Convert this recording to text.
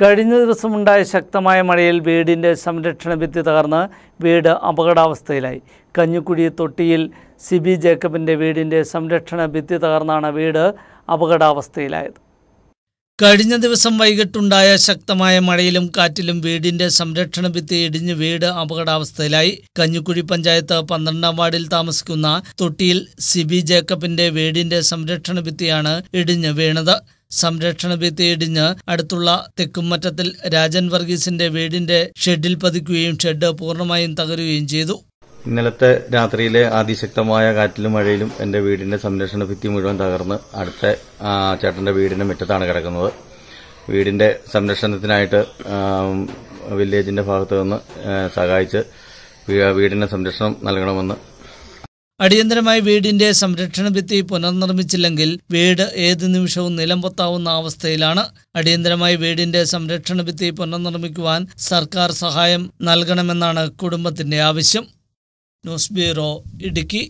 കഴിഞ്ഞ ദിവസമുണ്ടായ ശക്തമായ മഴയിൽ വീടിൻ്റെ സംരക്ഷണ ഭിത്തി തകർന്ന് വീട് അപകടാവസ്ഥയിലായി കഞ്ഞിക്കുഴി തൊട്ടിയിൽ സിബി ജേക്കബിൻ്റെ വീടിൻ്റെ സംരക്ഷണ ഭിത്തി തകർന്നാണ് വീട് അപകടാവസ്ഥയിലായത് കഴിഞ്ഞ ദിവസം വൈകിട്ടുണ്ടായ ശക്തമായ മഴയിലും കാറ്റിലും വീടിന്റെ സംരക്ഷണ ഭിത്തി ഇടിഞ്ഞ് വീട് അപകടാവസ്ഥയിലായി കഞ്ഞിക്കുഴി പഞ്ചായത്ത് പന്ത്രണ്ടാം വാർഡിൽ താമസിക്കുന്ന തൊട്ടിയിൽ സിബി ജേക്കബിന്റെ വീടിന്റെ സംരക്ഷണ ഭിത്തിയാണ് ഇടിഞ്ഞ് വീണത് സംരക്ഷണ ഭിത്തി ഇടിഞ്ഞ് അടുത്തുള്ള തെക്കുംമറ്റത്തിൽ രാജൻ വർഗീസിന്റെ വീടിന്റെ ഷെഡിൽ പതിക്കുകയും ഷെഡ് പൂർണ്ണമായും തകരുകയും ചെയ്തു ഇന്നലത്തെ രാത്രിയിലെ അതിശക്തമായ കാറ്റിലും മഴയിലും എൻ്റെ വീടിന്റെ സംരക്ഷണ ഭിത്തി മുഴുവൻ തകർന്ന് അടുത്ത ചേട്ടൻ്റെ വീടിന്റെ മുറ്റത്താണ് കിടക്കുന്നത് വീടിന്റെ സംരക്ഷണത്തിനായിട്ട് വില്ലേജിന്റെ ഭാഗത്തു നിന്ന് സഹായിച്ച് വീടിന് സംരക്ഷണം നൽകണമെന്ന് അടിയന്തരമായി വീടിന്റെ സംരക്ഷണ ഭിത്തി പുനർനിർമ്മിച്ചില്ലെങ്കിൽ വീട് ഏത് നിമിഷവും പൊത്താവുന്ന അവസ്ഥയിലാണ് അടിയന്തരമായി വീടിന്റെ സംരക്ഷണ ഭിത്തി പുനർനിർമ്മിക്കുവാൻ സർക്കാർ സഹായം നൽകണമെന്നാണ് കുടുംബത്തിന്റെ ആവശ്യം ന്യൂസ് ബ്യൂറോ ഇടുക്കി